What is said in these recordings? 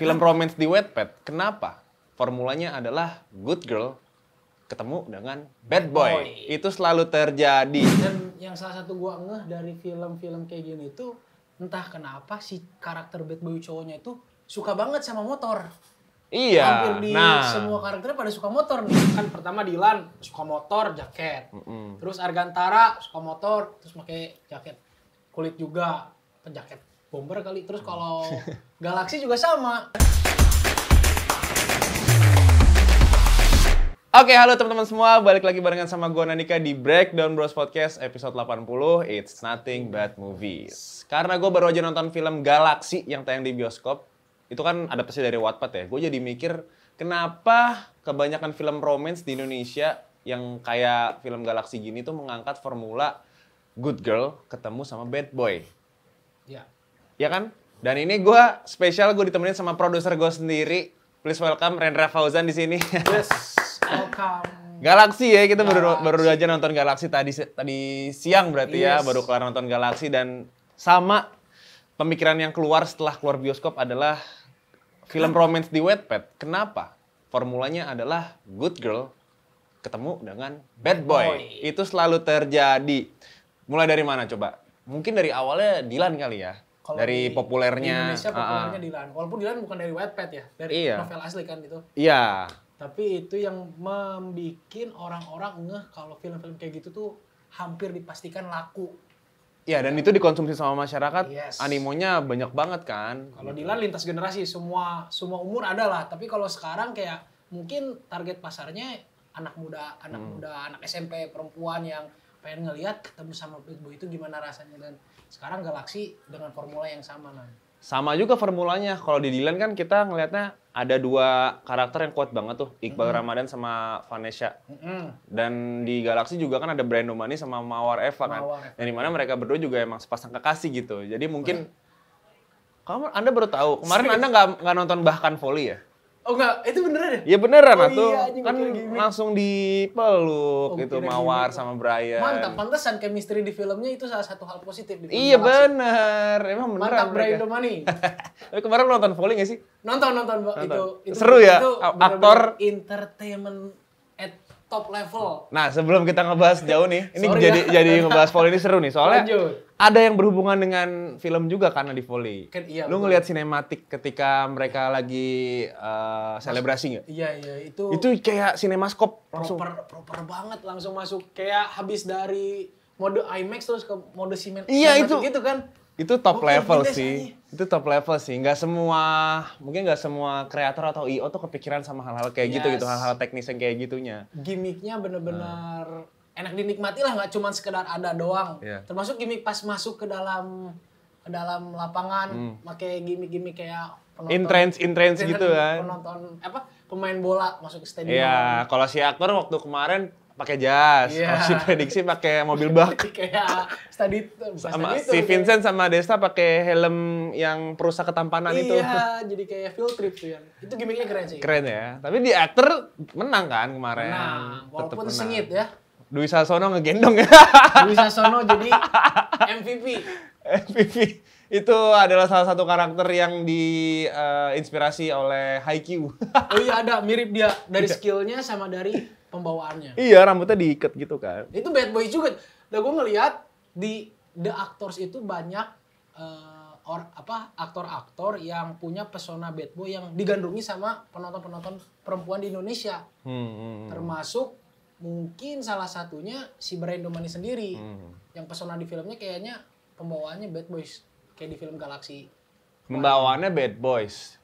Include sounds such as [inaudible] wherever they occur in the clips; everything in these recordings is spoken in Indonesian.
Film romance di Wattpad. Kenapa? Formulanya adalah good girl ketemu dengan bad boy. boy. Itu selalu terjadi. Dan yang salah satu gua ngeh dari film-film kayak gini itu entah kenapa si karakter bad boy cowoknya itu suka banget sama motor. Iya. Hampir di nah. semua karakternya pada suka motor nih. Kan pertama Dilan suka motor, jaket. Mm -mm. Terus Argantara suka motor, terus pakai jaket kulit juga, penjaket. Bomber kali. Terus hmm. kalau [laughs] Galaxy juga sama. Oke, halo teman-teman semua. Balik lagi barengan sama gue Nanika di Breakdown Bros Podcast episode 80. It's nothing but movies. Karena gue baru aja nonton film Galaxy yang tayang di bioskop. Itu kan adaptasi dari Wattpad ya. Gue jadi mikir, kenapa kebanyakan film romance di Indonesia yang kayak film Galaxy gini tuh mengangkat formula good girl ketemu sama bad boy ya kan? Dan ini gue spesial gue ditemenin sama produser gue sendiri. Please welcome Rendra Fauzan di sini. [laughs] Yes, welcome. Galaxy ya, kita Galaxy. baru baru aja nonton Galaxy tadi tadi siang berarti ya, yes. ya, baru kelar nonton Galaxy dan sama pemikiran yang keluar setelah keluar bioskop adalah film romance di Wattpad. Kenapa? Formulanya adalah good girl ketemu dengan bad boy. boy. Itu selalu terjadi. Mulai dari mana coba? Mungkin dari awalnya Dilan kali ya. Kalo dari di, populernya. Di Indonesia ah, ah. populernya uh, Dilan. Walaupun Dilan bukan dari Wattpad ya, dari iya. novel asli kan itu. Iya. Tapi itu yang membuat orang-orang ngeh kalau film-film kayak gitu tuh hampir dipastikan laku. Iya, dan itu dikonsumsi sama masyarakat, yes. animonya banyak banget kan. Kalau Dilan lintas generasi, semua semua umur ada lah. Tapi kalau sekarang kayak mungkin target pasarnya anak muda, anak hmm. muda, anak SMP, perempuan yang pengen ngelihat ketemu sama Boy itu gimana rasanya dan sekarang galaksi dengan formula yang sama nan Sama juga formulanya. Kalau di Dylan kan kita ngelihatnya ada dua karakter yang kuat banget tuh, Iqbal mm -hmm. Ramadan sama Vanessa. Mm -hmm. Dan di Galaxy juga kan ada Brando Mani sama Mawar Eva kan. Mawar Yang dimana mereka berdua juga emang sepasang kekasih gitu. Jadi mungkin kamu Anda baru tahu. Kemarin Serius? Anda nggak nonton bahkan volley ya? Oh enggak, itu beneran ya? Iya beneran oh, Iya, kan langsung dipeluk oh, gitu Mawar sama Brian. Mantap, pantesan chemistry di filmnya itu salah satu hal positif di film. Iya bener, emang beneran. Mantap Brian Domani. [laughs] Tapi kemarin nonton Falling gak sih? Nonton, nonton, nonton. Itu, itu seru ya. Itu aktor bener -bener entertainment top level. Nah, sebelum kita ngebahas jauh nih, ini Sorry jadi ya. jadi ngebahas volley ini seru nih soalnya. Lanjut. Ada yang berhubungan dengan film juga karena di volley. Kan, iya, Lu ngelihat sinematik ketika mereka lagi uh, selebrasi nggak? Iya iya itu. Itu kayak sinemaskop langsung. Proper proper banget langsung masuk kayak habis dari mode IMAX terus ke mode cinema. Iya itu. Gitu kan. Itu top Bukan level sih. Aja. Itu top level sih. Nggak semua, mungkin nggak semua kreator atau IO tuh kepikiran sama hal-hal kayak yes. gitu gitu, hal-hal teknis yang kayak gitunya. gimmicknya bener-bener nah. enak dinikmati lah, nggak cuma sekedar ada doang. Yeah. Termasuk gimmick pas masuk ke dalam ke dalam lapangan, hmm. pakai gimmick gimik kayak penonton. Intrens, intrens gitu kan. Penonton apa? Pemain bola masuk ke stadion. Iya, kalau si aktor waktu kemarin pakai jas. Yeah. Kalau si prediksi pakai mobil bak. [laughs] kayak study sama itu, si Vincent kayak. sama Desta pakai helm yang perusak ketampanan iya, itu. Iya, [laughs] jadi kayak field trip tuh yang. Itu gimmicknya keren sih. Keren ya. Tapi di actor menang kan kemarin. Nah, walaupun menang. sengit ya. Dwi Sasono ngegendong ya. [laughs] Dwi Sasono jadi MVP. MVP itu adalah salah satu karakter yang diinspirasi eh, uh, oleh Haikyuu. oh iya ada mirip dia dari iya. skillnya sama dari pembawaannya. Iya, rambutnya diikat gitu kan. Itu bad boy juga. Nah, gue ngeliat di The Actors itu banyak uh, or, apa aktor-aktor yang punya pesona bad boy yang digandrungi sama penonton-penonton perempuan di Indonesia. Hmm, hmm. hmm. Termasuk mungkin salah satunya si Brando Mani sendiri. Hmm. hmm. Yang pesona di filmnya kayaknya pembawaannya bad boys. Kayak di film Galaxy. Pembawaannya bad boys.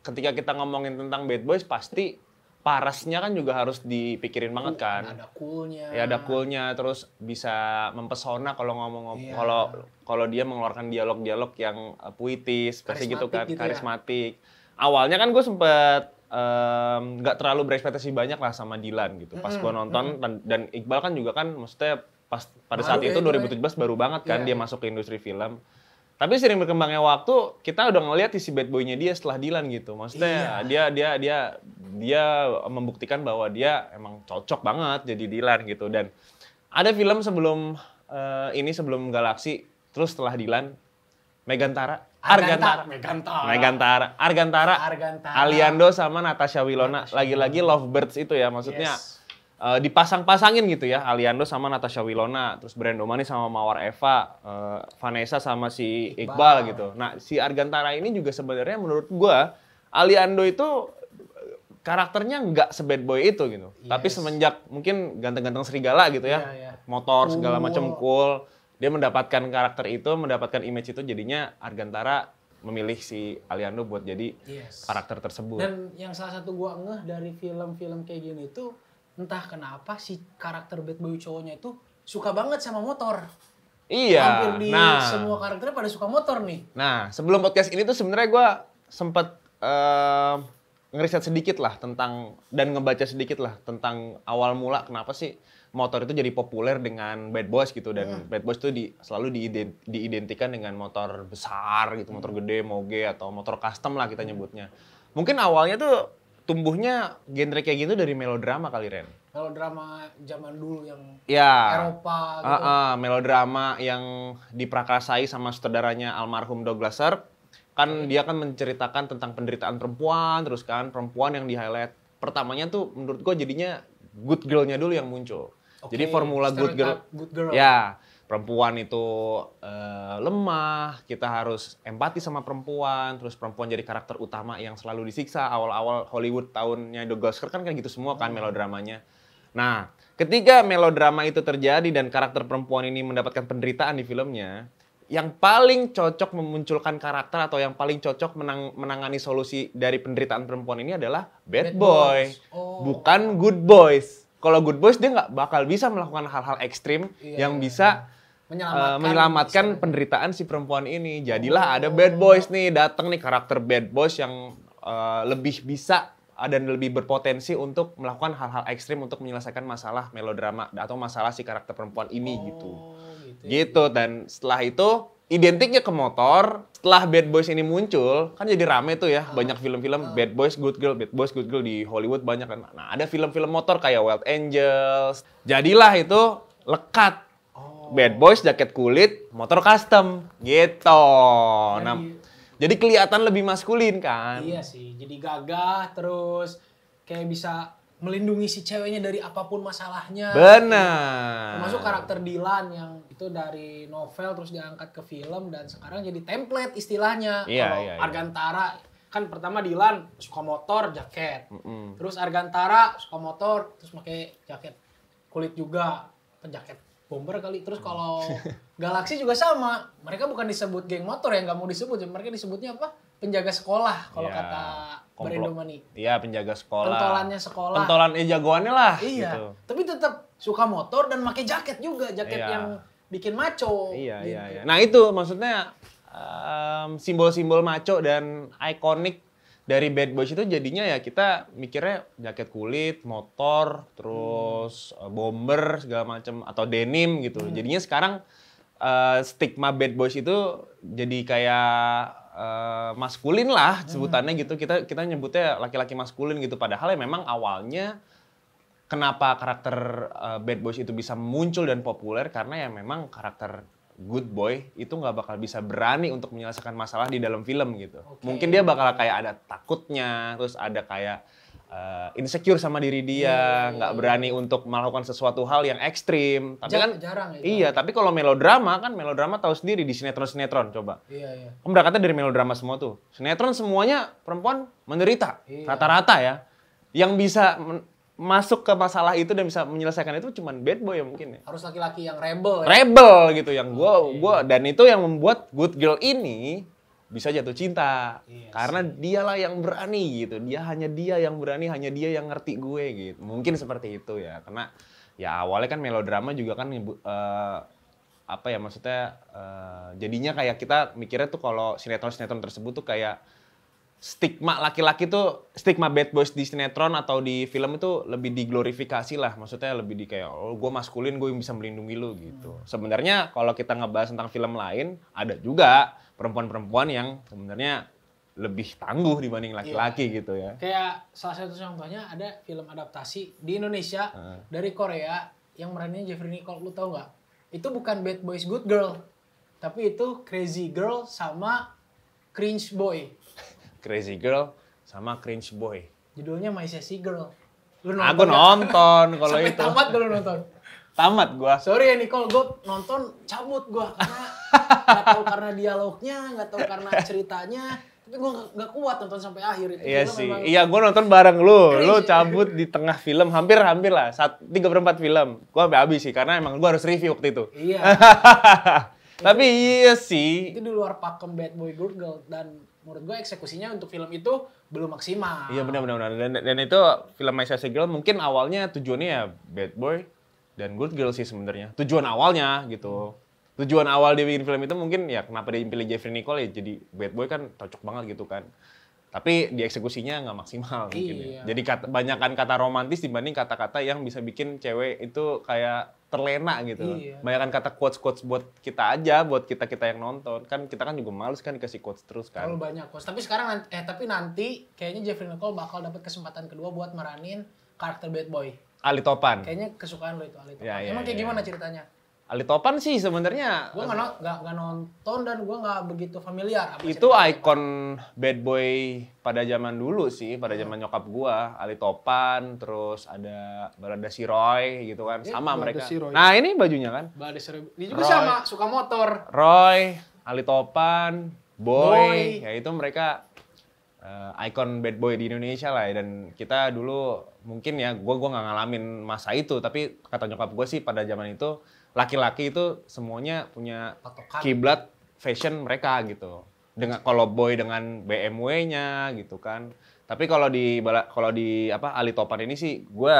Ketika kita ngomongin tentang bad boys pasti parasnya kan juga harus dipikirin banget iya, kan. Ada coolnya. Ya ada coolnya, terus bisa mempesona kalau ngomong yeah. kalau kalau dia mengeluarkan dialog-dialog yang eh, puitis, pasti gitu kan, gitu ya. karismatik. Ya? Awalnya kan gue sempet nggak um, terlalu berekspektasi banyak lah sama Dilan gitu. Pas gue nonton mm dan Iqbal kan juga kan, maksudnya pas pada baru saat itu 2017 ya, baru banget kan yeah. dia iya. masuk ke industri film tapi sering berkembangnya waktu, kita udah ngeliat isi bad boy-nya dia setelah Dilan gitu. Maksudnya iya. dia dia dia dia membuktikan bahwa dia emang cocok banget jadi Dilan gitu. Dan ada film sebelum uh, ini sebelum Galaksi, terus setelah Dilan, Megantara. Argantara. Megantara. Megantara. Argantara. Argantara. Aliando sama Natasha Wilona. Lagi-lagi Lovebirds itu ya maksudnya. Yes uh, dipasang-pasangin gitu ya Aliando sama Natasha Wilona terus Brando Mani sama Mawar Eva uh, Vanessa sama si Iqbal, Iqbal gitu nah si Argantara ini juga sebenarnya menurut gua Aliando itu eh, karakternya nggak sebad boy itu gitu yes. tapi semenjak mungkin ganteng-ganteng serigala gitu ya yeah, yeah. motor segala macam cool dia mendapatkan karakter itu mendapatkan image itu jadinya Argantara memilih si Aliando buat jadi yes. karakter tersebut dan yang salah satu gua ngeh dari film-film kayak gini itu entah kenapa si karakter bad boy cowoknya itu suka banget sama motor. Iya. Hampir di nah, semua karakternya pada suka motor nih. Nah, sebelum podcast ini tuh sebenarnya gue sempet uh, ngeriset sedikit lah tentang dan ngebaca sedikit lah tentang awal mula kenapa sih motor itu jadi populer dengan bad boys gitu dan hmm. bad boys itu di, selalu diident, diidentikan dengan motor besar gitu, motor gede, moge atau motor custom lah kita nyebutnya. Mungkin awalnya tuh tumbuhnya genre kayak gitu dari melodrama kali Ren. Melodrama zaman dulu yang ya. Eropa gitu. Uh, uh, melodrama yang diprakarsai sama saudaranya almarhum Douglas Sirk. Kan okay. dia kan menceritakan tentang penderitaan perempuan, terus kan perempuan yang di highlight. Pertamanya tuh menurut gua jadinya good girl-nya dulu yang muncul. Okay. Jadi formula good girl. Good girl. Ya perempuan itu uh, lemah, kita harus empati sama perempuan, terus perempuan jadi karakter utama yang selalu disiksa awal-awal Hollywood tahunnya The Ghost kan kayak gitu semua kan hmm. melodramanya. Nah, ketika melodrama itu terjadi dan karakter perempuan ini mendapatkan penderitaan di filmnya, yang paling cocok memunculkan karakter atau yang paling cocok menang, menangani solusi dari penderitaan perempuan ini adalah bad, bad boy, Oh. bukan good boys. Kalau good boys dia nggak bakal bisa melakukan hal-hal ekstrim yeah. yang iya, bisa iya menyelamatkan, uh, menyelamatkan penderitaan si perempuan ini. Jadilah oh. ada bad boys nih, datang nih karakter bad boys yang uh, lebih bisa dan lebih berpotensi untuk melakukan hal-hal ekstrim untuk menyelesaikan masalah melodrama atau masalah si karakter perempuan ini oh, gitu. gitu. Ya. Gitu dan setelah itu identiknya ke motor. Setelah Bad Boys ini muncul, kan jadi rame tuh ya, banyak ah. film-film Bad Boys, Good Girl, Bad Boys, Good Girl di Hollywood banyak kan. Nah, ada film-film motor kayak Wild Angels. Jadilah itu lekat Bad Boys jaket kulit, motor custom gitu. nah, jadi kelihatan lebih maskulin kan? Iya sih. Jadi gagah terus kayak bisa melindungi si ceweknya dari apapun masalahnya. Benar. Termasuk karakter Dilan yang itu dari novel terus diangkat ke film dan sekarang jadi template istilahnya. Iya, Kalau iya, iya. Argantara kan pertama Dilan suka motor jaket. Mm -mm. Terus Argantara suka motor terus pakai jaket kulit juga, jaket bomber kali. Terus hmm. kalau [laughs] galaksi juga sama. Mereka bukan disebut geng motor ya, nggak mau disebut. Mereka disebutnya apa? Penjaga sekolah kalau ya, kata Berendomani. Iya, penjaga sekolah. Pentolannya sekolah. Pentolan eh jagoannya lah. Iya. Gitu. Tapi tetap suka motor dan pakai jaket juga, jaket iya. yang bikin maco. Iya, iya gitu. iya, iya. Nah, itu maksudnya simbol-simbol um, simbol -simbol maco dan ikonik dari bad boys itu jadinya ya kita mikirnya jaket kulit, motor, terus hmm. bomber segala macam atau denim gitu. Hmm. Jadinya sekarang uh, stigma bad boys itu jadi kayak uh, maskulin lah hmm. sebutannya hmm. gitu. Kita kita nyebutnya laki-laki maskulin gitu padahal ya memang awalnya kenapa karakter uh, bad boys itu bisa muncul dan populer karena ya memang karakter good boy itu nggak bakal bisa berani untuk menyelesaikan masalah di dalam film gitu. Okay. Mungkin dia bakal kayak ada takutnya, terus ada kayak uh, insecure sama diri dia, oh, iya, nggak yeah, berani untuk melakukan sesuatu hal yang ekstrim. Tapi Jar kan jarang itu. Iya, tapi kalau melodrama kan melodrama tahu sendiri di sinetron-sinetron coba. Iya, iya. Kamu berangkatnya dari melodrama semua tuh. Sinetron semuanya perempuan menderita iya. rata-rata ya. Yang bisa masuk ke masalah itu dan bisa menyelesaikan itu cuman bad boy ya mungkin ya. Harus laki-laki yang rebel. Ya? Rebel gitu yang gue okay. gua dan itu yang membuat good girl ini bisa jatuh cinta yes. Iya karena dialah yang berani gitu dia hanya dia yang berani hanya dia yang ngerti gue gitu mungkin seperti itu ya karena ya awalnya kan melodrama juga kan uh, apa ya maksudnya uh, jadinya kayak kita mikirnya tuh kalau sinetron sinetron tersebut tuh kayak stigma laki-laki tuh stigma bad boys di sinetron atau di film itu lebih diglorifikasi lah maksudnya lebih di kayak oh gue maskulin gue yang bisa melindungi lu gitu hmm. sebenarnya kalau kita ngebahas tentang film lain ada juga perempuan-perempuan yang sebenarnya lebih tangguh dibanding iya. laki-laki iya. gitu ya kayak salah satu contohnya ada film adaptasi di Indonesia hmm. dari Korea yang merannya Jeffrey Nicole lu tau nggak itu bukan bad boys good girl tapi itu crazy girl sama cringe boy Crazy Girl sama Cringe Boy. Judulnya My Sassy Girl. Lu ah, nonton Aku [laughs] nonton kalau itu. tamat kalau nonton. Tamat gua. Sorry ya Nicole, gua nonton cabut gua karena [laughs] nggak tahu karena dialognya, nggak tahu karena ceritanya. Tapi gue gak, kuat nonton sampai akhir itu. Iya sih. Memang... Iya, gue nonton bareng lu. Crazy. Lu ya. cabut di tengah film hampir-hampir lah, tiga 3 per 4 film. gue sampai habis sih karena emang gue harus review waktu itu. Iya. [laughs] Tapi iya sih. Itu di luar pakem bad boy good girl dan menurut gue eksekusinya untuk film itu belum maksimal. Iya benar-benar dan, dan itu film My Sassy Girl mungkin awalnya tujuannya ya bad boy dan good girl sih sebenarnya tujuan awalnya gitu. Tujuan awal dia bikin film itu mungkin ya kenapa dia pilih Jeffrey Nicole ya jadi bad boy kan cocok banget gitu kan. Tapi di eksekusinya nggak maksimal mungkin. Ya. Iya. Jadi kata, kan kata romantis dibanding kata-kata yang bisa bikin cewek itu kayak terlena gitu. Iya. Bayangkan kata quotes-quotes buat kita aja, buat kita-kita yang nonton. Kan kita kan juga males kan dikasih quotes terus kan. Terlalu banyak quotes. Tapi sekarang eh tapi nanti kayaknya Jeffrey Nicole bakal dapat kesempatan kedua buat meranin karakter bad boy. Ali Topan. Kayaknya kesukaan lo itu Ali ya, Topan. Ya, ya, Emang kayak ya. ya. gimana ceritanya? Ali Topan sih sebenarnya gue nggak gak nonton dan gue nggak begitu familiar apa itu ikon bad boy pada zaman dulu sih pada zaman hmm. nyokap gue Ali Topan terus ada Balada si Roy gitu kan iya, sama sama mereka si Roy. nah ini bajunya kan Balada si Roy ini juga Roy. sama suka motor Roy Ali Topan Boy, Boy. ya itu mereka uh, ikon bad boy di Indonesia lah ya. dan kita dulu mungkin ya gue gue nggak ngalamin masa itu tapi kata nyokap gue sih pada zaman itu laki-laki itu semuanya punya Patokan. kiblat fashion mereka gitu. Dengan kalau boy dengan BMW-nya gitu kan. Tapi kalau di kalau di apa Ali Topan ini sih gue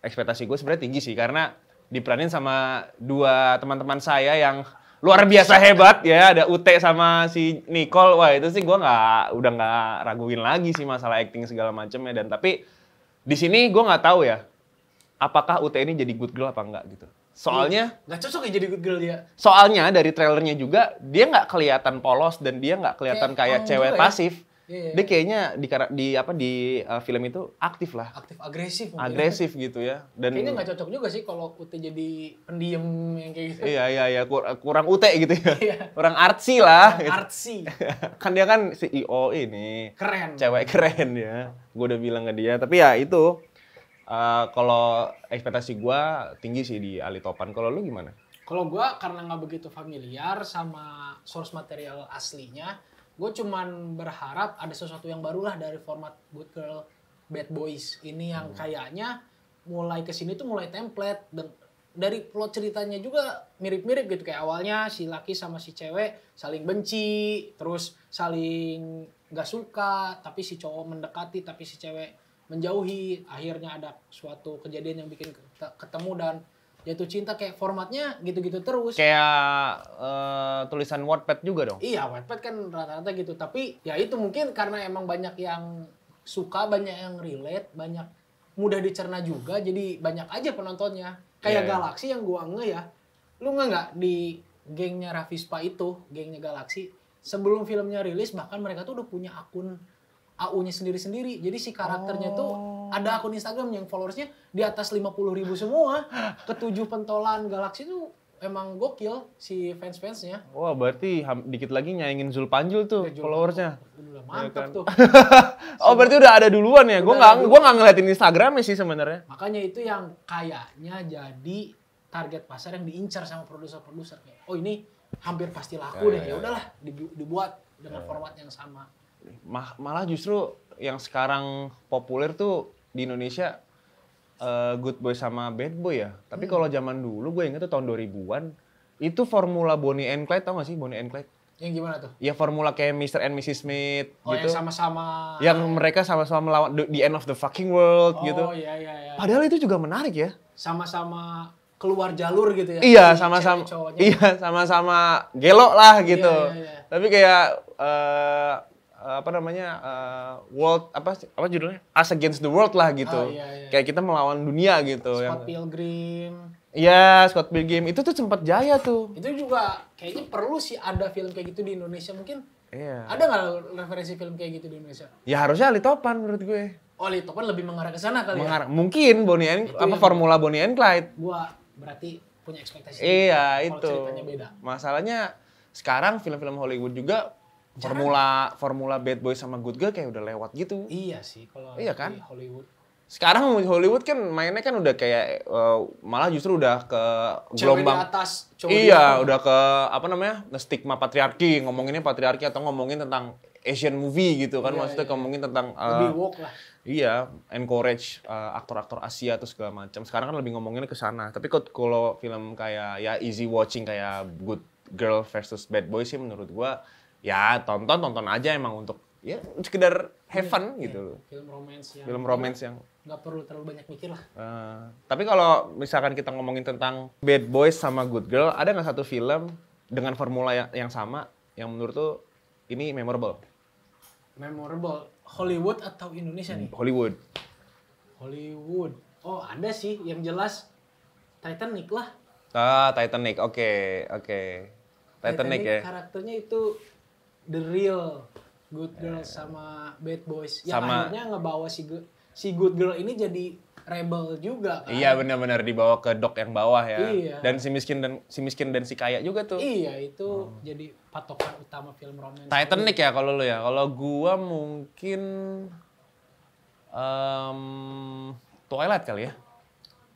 ekspektasi gue sebenarnya tinggi sih karena diperanin sama dua teman-teman saya yang luar biasa hebat ya ada Ute sama si Nicole wah itu sih gue nggak udah nggak raguin lagi sih masalah acting segala macem ya dan tapi di sini gue nggak tahu ya apakah Ute ini jadi good girl apa enggak gitu Soalnya iya. nggak cocok ya jadi good girl dia. Soalnya dari trailernya juga dia nggak kelihatan polos dan dia nggak kelihatan kayak, kayak oh, cewek gitu ya? pasif. Yeah, yeah. Dia kayaknya di, di apa di uh, film itu aktif lah. Aktif agresif. Agresif gitu ya. Dan kayaknya nggak cocok juga sih kalau Ute jadi pendiam yang kayak gitu. Iya iya iya Kur kurang Ute gitu ya. Yeah. kurang artsy lah. Kurang artsy. [laughs] kan dia kan CEO ini. Keren. Cewek keren ya. Gue udah bilang ke dia tapi ya itu Uh, kalau ekspektasi gue tinggi sih di Ali Topan. Kalau lu gimana? Kalau gue karena nggak begitu familiar sama source material aslinya, gue cuman berharap ada sesuatu yang barulah dari format Good Girl Bad Boys ini yang hmm. kayaknya mulai kesini tuh mulai template dan dari plot ceritanya juga mirip-mirip gitu kayak awalnya si laki sama si cewek saling benci terus saling nggak suka tapi si cowok mendekati tapi si cewek menjauhi akhirnya ada suatu kejadian yang bikin ketemu dan jatuh cinta kayak formatnya gitu-gitu terus kayak uh, tulisan Wattpad juga dong iya Wattpad kan rata-rata gitu tapi ya itu mungkin karena emang banyak yang suka banyak yang relate banyak mudah dicerna juga jadi banyak aja penontonnya kayak yeah, iya. Galaxy yeah. yang gua nge ya lu nggak nggak di gengnya Raffi itu gengnya galaksi sebelum filmnya rilis bahkan mereka tuh udah punya akun AU-nya sendiri-sendiri. Jadi si karakternya oh. tuh ada akun Instagram yang followersnya di atas 50 ribu semua. Ketujuh pentolan galaksi itu emang gokil si fans-fansnya. Wah berarti dikit lagi nyaingin panjul tuh ya, followersnya. Udah mantep ya kan? tuh. [laughs] oh berarti udah ada duluan ya? Gue gak, gue nggak ngeliatin Instagramnya sih sebenarnya. Makanya itu yang kayaknya jadi target pasar yang diincar sama produser-produser oh ini hampir pasti laku ya, deh ya, ya, ya. udahlah dibu dibuat dengan ya, format yang sama malah justru yang sekarang populer tuh di Indonesia uh, Good Boy sama Bad Boy ya. Tapi hmm. kalau zaman dulu gue inget tuh tahun 2000-an itu formula Bonnie and Clyde tau gak sih Bonnie and Clyde? Yang gimana tuh? Ya formula kayak Mr. and Mrs. Smith oh, gitu. yang sama-sama. Yang mereka sama-sama melawan the end of the fucking world oh, gitu. Oh iya iya iya. Padahal itu juga menarik ya. Sama-sama keluar jalur gitu ya. Iya, sama-sama. Iya, iya, sama-sama gelok lah gitu. Iya, iya, iya. Tapi kayak uh, Eh, apa namanya uh, world apa apa judulnya us against the world lah gitu. ah, iya, iya. Kayak kita melawan dunia gitu. Scott yang, Pilgrim. Iya, Scott Pilgrim itu tuh sempat jaya tuh. Itu juga kayaknya perlu sih ada film kayak gitu di Indonesia mungkin. Iya. Ada nggak referensi film kayak gitu di Indonesia? Ya harusnya Ali Topan menurut gue. Oh, Ali Topan lebih mengarah ke sana kali ya? mengarah. ya? Mungkin Bonnie and itu apa formula Bonnie and Clyde. Gua berarti punya ekspektasi. Iya, itu. Kalau ceritanya beda. Masalahnya sekarang film-film Hollywood juga Jarang. Formula formula bad boy sama good girl kayak udah lewat gitu. Iya sih kalau iya kan? Hollywood. Sekarang Hollywood kan mainnya kan udah kayak uh, malah justru udah ke Cewek gelombang di atas, cowok Iya, di udah ke apa namanya? stigma patriarki, ngomonginnya patriarki atau ngomongin tentang Asian movie gitu kan iya, maksudnya iya. ngomongin tentang uh, lebih woke lah. Iya, encourage eh, aktor-aktor uh, aktor Asia atau segala macam. Sekarang kan lebih ngomongin ke sana. Tapi kalau film kayak ya easy watching kayak Good Girl versus Bad Boy sih menurut gua ya tonton tonton aja emang untuk ya sekedar heaven iya, gitu loh. Iya. Film romance yang film romance yang nggak perlu terlalu banyak mikir lah. Uh, tapi kalau misalkan kita ngomongin tentang Bad Boys sama Good Girl, ada nggak satu film dengan formula yang, yang sama yang menurut tuh ini memorable? Memorable Hollywood atau Indonesia nih? Hollywood. Hollywood. Oh, ada sih yang jelas Titanic lah. Ah, Titanic. Oke, okay, oke. Okay. Titanic, Titanic ya. Karakternya itu the real good girl yeah. sama bad boys yang sama, akhirnya ngebawa si Good si good girl ini jadi rebel juga kan. Iya benar-benar dibawa ke dok yang bawah ya. Iya. Dan si miskin dan si miskin dan si kaya juga tuh. Iya itu hmm. jadi patokan utama film romantis. Titanic ya kalau lu ya. Kalau gua mungkin um, Twilight kali ya.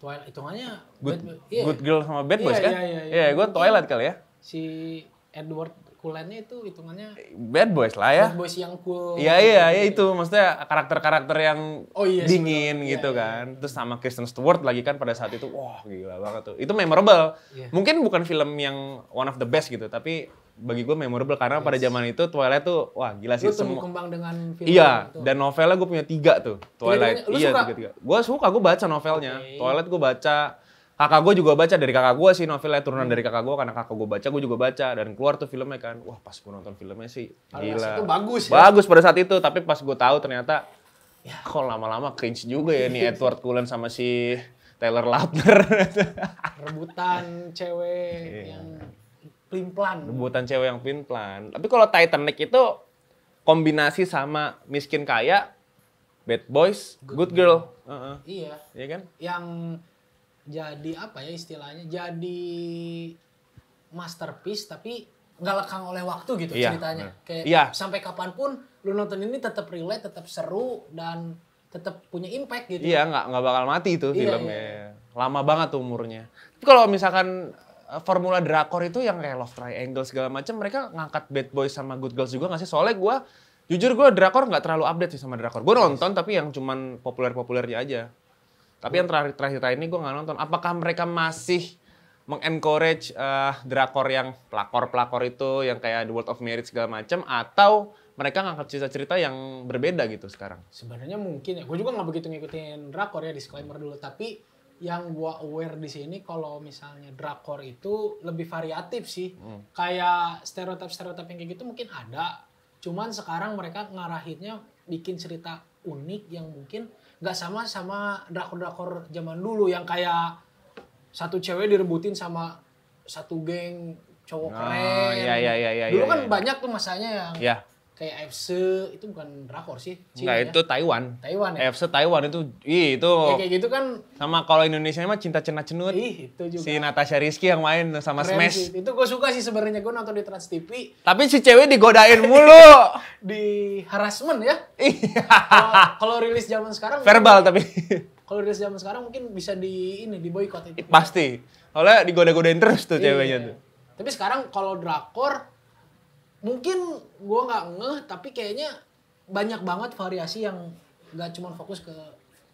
Twilight hitungannya good, bad, iya. good girl sama bad iya, boys yeah, kan? Iya, iya, iya. Yeah, gua Twilight kali ya. Si Edward kulennya itu hitungannya bad boys lah ya. Bad boys yang cool. Iya iya iya itu maksudnya karakter-karakter yang oh, iya, dingin gitu iya, iya, kan. Iya. Terus sama Kristen Stewart lagi kan pada saat itu wah gila banget tuh. Itu memorable. Yeah. Mungkin bukan film yang one of the best gitu tapi bagi gue memorable karena yes. pada zaman itu Twilight tuh wah gila sih. Lu semua. kembang dengan film Iya itu. dan novelnya gue punya tiga tuh Twilight. Tiga, iya tiga tiga. Gue suka gue baca novelnya. Okay. Twilight gue baca kakak gue juga baca dari kakak gue sih novelnya turunan hmm. dari kakak gue karena kakak gue baca gue juga baca dan keluar tuh filmnya kan wah pas gue nonton filmnya sih gila itu bagus ya? bagus pada saat itu tapi pas gue tahu ternyata ya kok lama-lama cringe juga ya nih [laughs] Edward Cullen sama si Taylor Lautner [laughs] rebutan cewek yeah. yang plan. rebutan cewek yang plan. tapi kalau Titanic itu kombinasi sama miskin kaya bad boys good, good girl, Uh -uh. iya iya kan yang jadi apa ya istilahnya jadi masterpiece tapi nggak lekang oleh waktu gitu iya, ceritanya bener. kayak iya. sampai kapanpun lu nonton ini tetap relate tetap seru dan tetap punya impact gitu iya nggak nggak bakal mati itu iya, filmnya iya. lama banget umurnya tapi kalau misalkan eh, formula drakor itu yang kayak love triangle segala macam mereka ngangkat bad boys sama good girls juga nggak sih soalnya gue jujur gue drakor nggak terlalu update sih sama drakor gue nonton yes. tapi yang cuman populer populernya aja tapi yang terakhir terakhir ini gue nggak nonton. Apakah mereka masih mengencourage uh, drakor yang pelakor-pelakor itu yang kayak The World of Merit segala macam atau mereka ngangkat cerita-cerita yang berbeda gitu sekarang? Sebenarnya mungkin ya. Gue juga nggak begitu ngikutin drakor ya disclaimer dulu. Tapi yang gue aware di sini kalau misalnya drakor itu lebih variatif sih. Hmm. Kayak stereotip-stereotip yang kayak gitu mungkin ada. Cuman sekarang mereka ngarahinnya bikin cerita unik yang mungkin nggak sama sama drakor-drakor zaman dulu yang kayak satu cewek direbutin sama satu geng cowok oh, keren. Iya, iya, iya, iya, dulu iya, kan iya. banyak tuh masanya yang yeah kayak FC itu bukan rakor sih. Cina, Enggak, ya? itu Taiwan. Taiwan ya. FC Taiwan itu ih itu. Ya, kayak gitu kan. Sama kalau Indonesia mah cinta cena cenut. Ih, itu juga. Si Natasha Rizky yang main sama Keren Smash. Sih. Itu gue suka sih sebenarnya gue nonton di Trans TV. Tapi si cewek digodain mulu. [laughs] di harassment ya. Iya. kalau rilis zaman sekarang verbal tapi kalau rilis zaman sekarang mungkin bisa di ini di boycott itu. Pasti. Oleh digoda-godain terus tuh iya. ceweknya tuh. Tapi sekarang kalau drakor mungkin gue nggak ngeh tapi kayaknya banyak banget variasi yang nggak cuma fokus ke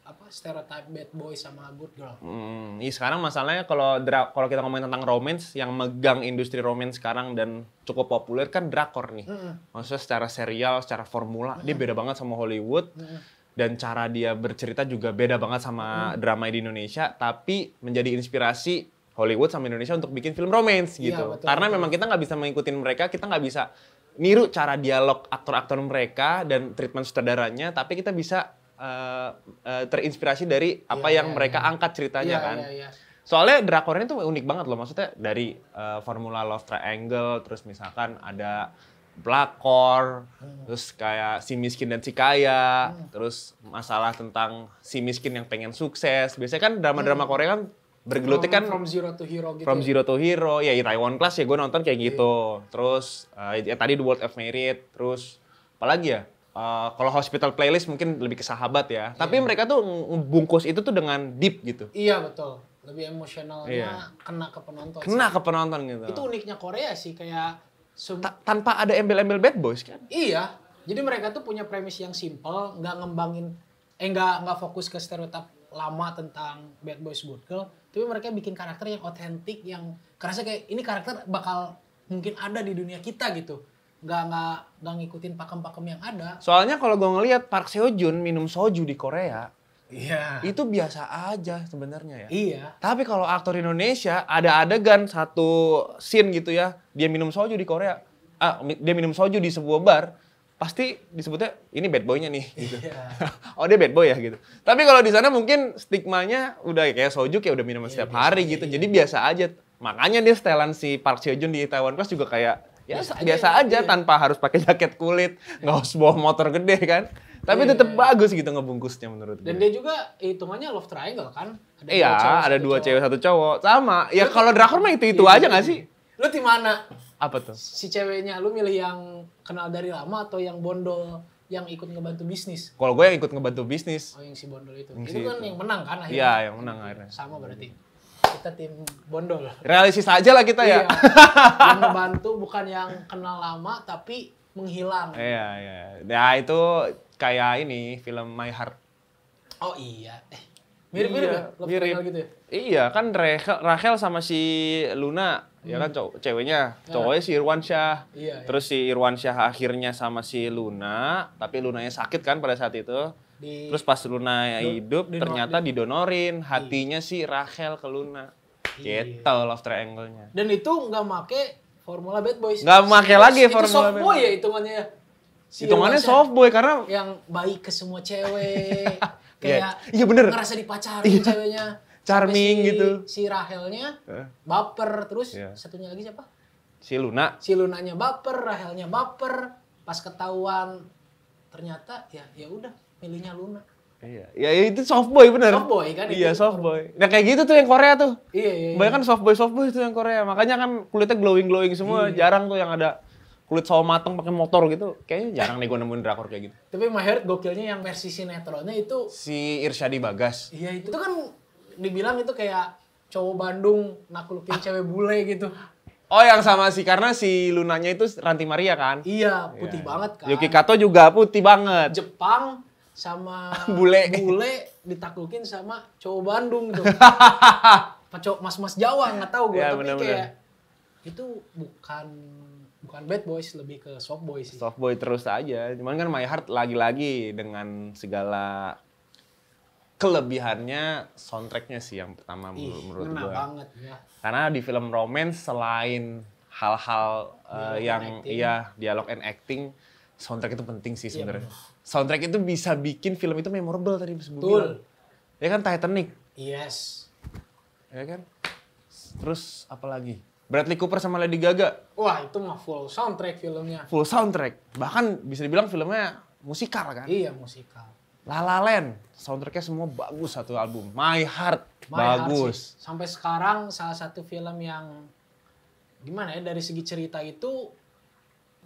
apa stereotype bad boy sama good girl. Hmm, ya sekarang masalahnya kalau kalau kita ngomongin tentang romance yang megang industri romance sekarang dan cukup populer kan drakor nih. Hmm. Maksudnya secara serial, secara formula hmm. dia beda banget sama Hollywood. Hmm. Dan cara dia bercerita juga beda banget sama hmm. drama di Indonesia, tapi menjadi inspirasi Hollywood sama Indonesia untuk bikin film romance iya, gitu. Iya, betul, Karena betul. memang kita nggak bisa mengikuti mereka, kita nggak bisa niru cara dialog aktor-aktor mereka dan treatment sutradaranya, tapi kita bisa uh, uh, terinspirasi dari apa iya, yang iya, mereka iya. angkat ceritanya iya, kan. Iya, Soalnya drakornya itu unik banget loh, maksudnya dari uh, formula love triangle, terus misalkan ada pelakor, hmm. terus kayak si miskin dan si kaya, hmm. terus masalah tentang si miskin yang pengen sukses. Biasanya kan drama-drama hmm. Korea kan bergelut kan from zero to hero gitu. From ya? zero to hero, ya Taiwan Class ya gue nonton kayak yeah. gitu. Terus uh, ya tadi The World of Merit, terus apalagi ya? Uh, kalau hospital playlist mungkin lebih ke sahabat ya. Yeah. Tapi iya. mereka tuh bungkus itu tuh dengan deep gitu. Iya betul. Lebih emosionalnya yeah. kena ke penonton. Kena sih. ke penonton gitu. Itu uniknya Korea sih kayak Ta tanpa ada embel-embel bad boys kan? Iya. Jadi mereka tuh punya premis yang simple, nggak ngembangin eh nggak nggak fokus ke stereotip lama tentang Bad Boys Good Girl, tapi mereka bikin karakter yang otentik, yang kerasa kayak ini karakter bakal mungkin ada di dunia kita gitu. Nggak, nggak, nggak ngikutin pakem-pakem yang ada. Soalnya kalau gue ngeliat Park Seo Joon minum soju di Korea, Iya. Itu biasa aja sebenarnya ya. Iya. Tapi kalau aktor Indonesia ada adegan satu scene gitu ya, dia minum soju di Korea. Ah, dia minum soju di sebuah bar, pasti disebutnya ini bad boy-nya nih gitu. Yeah. [laughs] oh dia bad boy ya gitu. Tapi kalau di sana mungkin stigmanya udah kayak soju kayak udah minum yeah, setiap hari gitu. Iya. Jadi biasa aja. Makanya dia setelan si Park Seo Joon di Taiwan Class juga kayak ya biasa, biasa iya. aja, aja iya. tanpa harus pakai jaket kulit, nggak usah bawa motor gede kan. Tapi yeah. tetap bagus gitu ngebungkusnya menurut gue. Dan dia juga hitungannya love triangle kan? Ada iya, dua cewek, ada dua cewek satu cowok. Sama. Ya kalau drakor mah itu-itu iya, aja nggak iya. sih? Lu di mana? Apa tuh? Si ceweknya lu milih yang kenal dari lama atau yang bondol yang ikut ngebantu bisnis? Kalau gue yang ikut ngebantu bisnis. Oh yang si bondol itu. Yang itu si kan itu. yang menang kan akhirnya? Iya yang menang akhirnya. Sama berarti. Kita tim bondol. Realistis aja lah kita ya. Iya. [laughs] yang ngebantu bukan yang kenal lama tapi menghilang. Iya iya. Nah itu kayak ini film My Heart. Oh iya. eh, mirip, mirip, iya, ya? Mirip. gitu ya? Iya, kan Rachel, Rachel sama si Luna ya kan cowok ceweknya nah. cowoknya si Irwan Syah iya, iya. terus si Irwan Syah akhirnya sama si Luna tapi Lunanya sakit kan pada saat itu di, terus pas Luna hidup di, ternyata di, didonorin iya. hatinya iya. si Rachel ke Luna gitu iya. love triangle-nya dan itu nggak make formula bad boys nggak make lagi itu formula soft boy ya hitungannya ya. si hitungannya soft boy karena yang baik ke semua cewek [laughs] iya. kayak iya yeah. bener ngerasa dipacarin yeah. ceweknya charming si, gitu. Si Rahelnya eh? baper terus yeah. satunya lagi siapa? Si Luna. Si Lunanya baper, Rahelnya baper. Pas ketahuan ternyata ya ya udah milihnya Luna. Iya, ya, ya itu soft boy benar. Soft boy kan? Iya itu. soft boy. Nah kayak gitu tuh yang Korea tuh. Iya, iya. iya. Banyak kan soft boy soft boy itu yang Korea. Makanya kan kulitnya glowing glowing semua. Iya. Jarang tuh yang ada kulit sawo mateng pakai motor gitu. Kayaknya jarang nih gue nemuin drakor kayak gitu. Tapi Maher gokilnya yang versi sinetronnya itu si Irsyadi Bagas. Iya itu. Itu kan dibilang itu kayak cowok Bandung naklukin cewek bule gitu. Oh yang sama sih karena si Lunanya itu Ranti Maria kan? Iya, iya. putih yeah. banget kan. Yuki Kato juga putih banget. Jepang sama [laughs] bule bule ditaklukin sama cowok Bandung tuh. [laughs] mas-mas Jawa nggak tahu gue yeah, tapi bener -bener. kayak itu bukan bukan bad boys lebih ke soft boys. sih. Soft boy terus aja. Cuman kan My Heart lagi-lagi dengan segala kelebihannya soundtracknya sih yang pertama Ih, menurut gue. banget ya. Karena di film romance selain hal-hal uh, yang iya dialog and acting soundtrack itu penting sih iya, sebenarnya. Yeah. soundtrack itu bisa bikin film itu memorable tadi sebelum bilang. Ya kan Titanic. Yes. Ya kan? Terus apa lagi? Bradley Cooper sama Lady Gaga. Wah, itu mah full soundtrack filmnya. Full soundtrack. Bahkan bisa dibilang filmnya musikal kan? Iya, musikal La La Land, soundtracknya semua bagus satu album. My Heart, My bagus. Heart Sampai sekarang salah satu film yang gimana ya dari segi cerita itu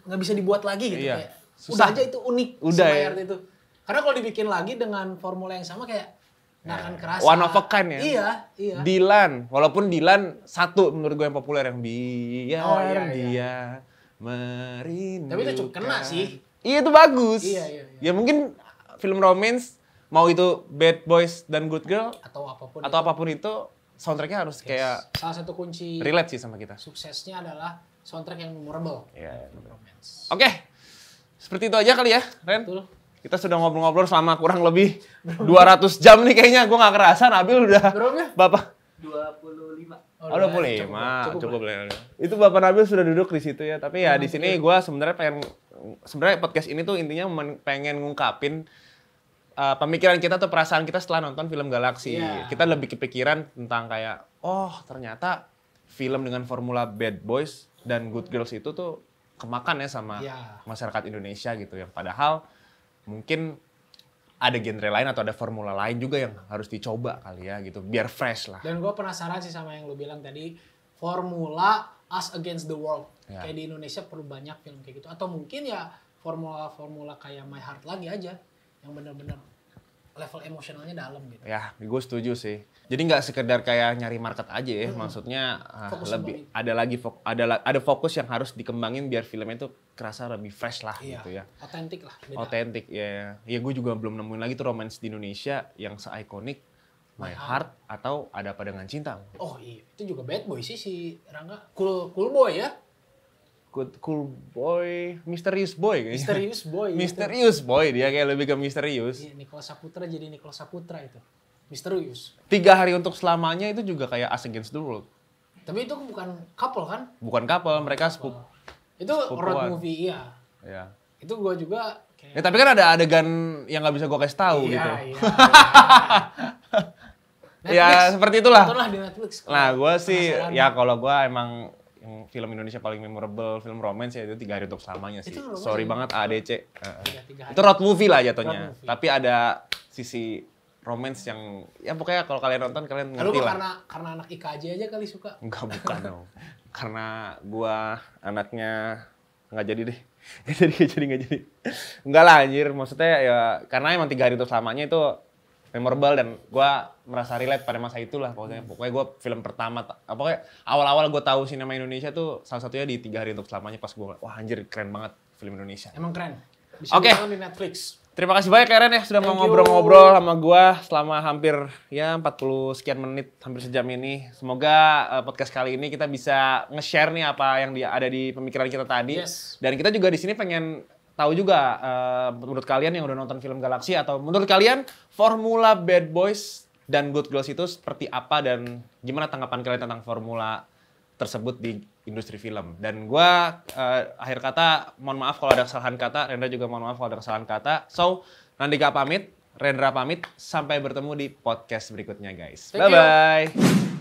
nggak bisa dibuat lagi gitu iya. kayak. Susah. Udah aja itu unik Udah si My ya. itu. Karena kalau dibikin lagi dengan formula yang sama kayak nggak akan ya. kerasa. One of a kind ya. Iya, iya. Dilan, walaupun Dilan satu menurut gue yang populer yang biar oh, iya, dia iya. merindukan. Tapi itu cukup kena sih. Iya itu bagus. Iya, iya, iya. Ya mungkin film romance mau itu Bad Boys dan Good Girl atau apapun atau itu. apapun itu soundtracknya harus yes. kayak salah satu kunci relate sih sama kita suksesnya adalah soundtrack yang memorable yeah, iya, iya, yeah. oke okay. seperti itu aja kali ya Ren Betul. kita sudah ngobrol-ngobrol selama kurang lebih 200 jam nih kayaknya gue nggak kerasa Nabil udah Berapa? Ya? bapak 25 Oh, 25. Cukup, cukup, cukup Itu Bapak Nabil sudah duduk di situ ya, tapi ya iya, di sini gue sebenarnya pengen sebenarnya podcast ini tuh intinya pengen ngungkapin uh, pemikiran kita atau perasaan kita setelah nonton film Galaksi. Iya. Yeah. Kita lebih kepikiran tentang kayak, oh ternyata film dengan formula Bad Boys dan Good Girls itu tuh kemakan ya sama yeah. masyarakat Indonesia gitu. Yang padahal mungkin ada genre lain atau ada formula lain juga yang harus dicoba kali ya gitu. Biar fresh lah. Dan gue penasaran sih sama yang lu bilang tadi, formula us against the world. Yeah. Kayak di Indonesia perlu banyak film kayak gitu. Atau mungkin ya formula-formula kayak My Heart lagi aja yang benar-benar level emosionalnya dalam gitu. Ya, gue setuju sih. Jadi nggak sekedar kayak nyari market aja ya, hmm. maksudnya ah, fokus lebih ada lagi fok, ada ada fokus yang harus dikembangin biar filmnya itu kerasa lebih fresh lah iya. gitu ya. Otentik lah. Otentik ya. Ya, ya gue juga belum nemuin lagi tuh romance di Indonesia yang seikonik My iya. Heart atau Ada Apa Dengan Cinta. Oh iya, itu juga bad boy sih si Rangga. Cool, cool boy ya. Good Cool Boy, Misterius Boy kayaknya. Misterius Boy. [laughs] Gitu. misterius itu. Boy dia kayak lebih ke misterius. Iya, Nikola Saputra jadi Nikola Saputra itu. Misterius. Tiga hari untuk selamanya itu juga kayak Us Against the World. Tapi itu bukan couple kan? Bukan couple, mereka sepup. Itu road movie iya. Iya. Itu gua juga kayak... Ya tapi kan ada adegan yang gak bisa gua kasih tahu iya, gitu. Iya, iya. [laughs] Ya seperti itulah. Itulah di Netflix. Nah, gua sih ya kalau gua emang film Indonesia paling memorable film romance ya itu tiga hari untuk selamanya sih. Itu Sorry banget ADC. Uh, itu road movie lah jatuhnya. Movie. Tapi ada sisi romance yang ya pokoknya kalau kalian nonton kalian ngerti Lalu, lah. Karena karena anak IKJ aja aja kali suka. Enggak bukan [laughs] dong. karena gua anaknya nggak jadi deh. [laughs] jadi jadi nggak jadi. Enggak lah anjir, maksudnya ya karena emang tiga hari untuk selamanya itu memorable dan gue merasa relate pada masa itulah pokoknya. Pokoknya gue film pertama, apa kayak awal-awal gue tahu sinema Indonesia tuh salah satunya di tiga hari untuk selamanya pas gue wah anjir keren banget film Indonesia. Emang keren. Bisa Oke. Okay. di Netflix. Terima kasih banyak keren ya sudah mau ngobrol-ngobrol sama gue selama hampir ya 40 sekian menit, hampir sejam ini. Semoga uh, podcast kali ini kita bisa nge-share nih apa yang ada di pemikiran kita tadi. Yes. Dan kita juga di sini pengen tahu juga uh, menurut kalian yang udah nonton film Galaxy atau menurut kalian formula Bad Boys dan Good Girls itu seperti apa dan gimana tanggapan kalian tentang formula tersebut di industri film. Dan gue uh, akhir kata mohon maaf kalau ada kesalahan kata, Rendra juga mohon maaf kalau ada kesalahan kata. So, Nandika pamit, Rendra pamit, sampai bertemu di podcast berikutnya guys. Bye-bye.